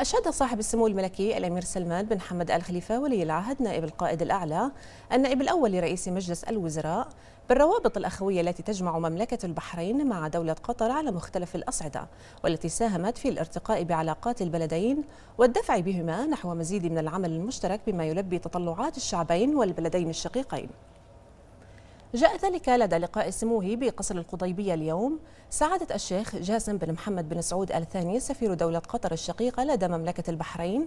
أشاد صاحب السمو الملكي الأمير سلمان بن حمد آل خليفة ولي العهد نائب القائد الأعلى النائب الأول لرئيس مجلس الوزراء بالروابط الأخوية التي تجمع مملكة البحرين مع دولة قطر على مختلف الأصعدة والتي ساهمت في الارتقاء بعلاقات البلدين والدفع بهما نحو مزيد من العمل المشترك بما يلبي تطلعات الشعبين والبلدين الشقيقين جاء ذلك لدى لقاء سموه بقصر القضيبية اليوم سعادة الشيخ جاسم بن محمد بن سعود الثاني سفير دولة قطر الشقيقة لدى مملكة البحرين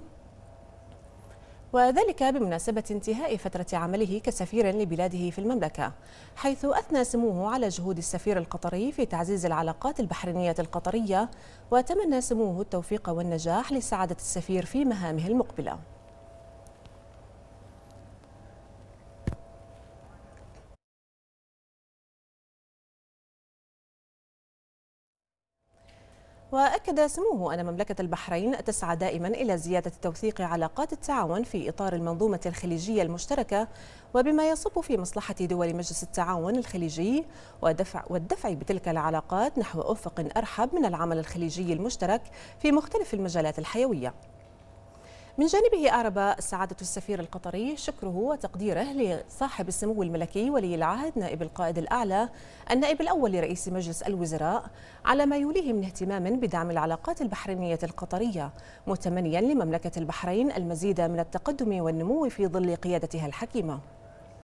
وذلك بمناسبة انتهاء فترة عمله كسفير لبلاده في المملكة حيث أثنى سموه على جهود السفير القطري في تعزيز العلاقات البحرينية القطرية وتمنى سموه التوفيق والنجاح لسعادة السفير في مهامه المقبلة وأكد سموه أن مملكة البحرين تسعى دائما إلى زيادة توثيق علاقات التعاون في إطار المنظومة الخليجية المشتركة وبما يصب في مصلحة دول مجلس التعاون الخليجي ودفع والدفع بتلك العلاقات نحو أفق أرحب من العمل الخليجي المشترك في مختلف المجالات الحيوية من جانبه أعرب سعادة السفير القطري شكره وتقديره لصاحب السمو الملكي ولي العهد نائب القائد الأعلى النائب الأول لرئيس مجلس الوزراء على ما يوليه من اهتمام بدعم العلاقات البحرينية القطرية متمنيا لمملكة البحرين المزيد من التقدم والنمو في ظل قيادتها الحكيمة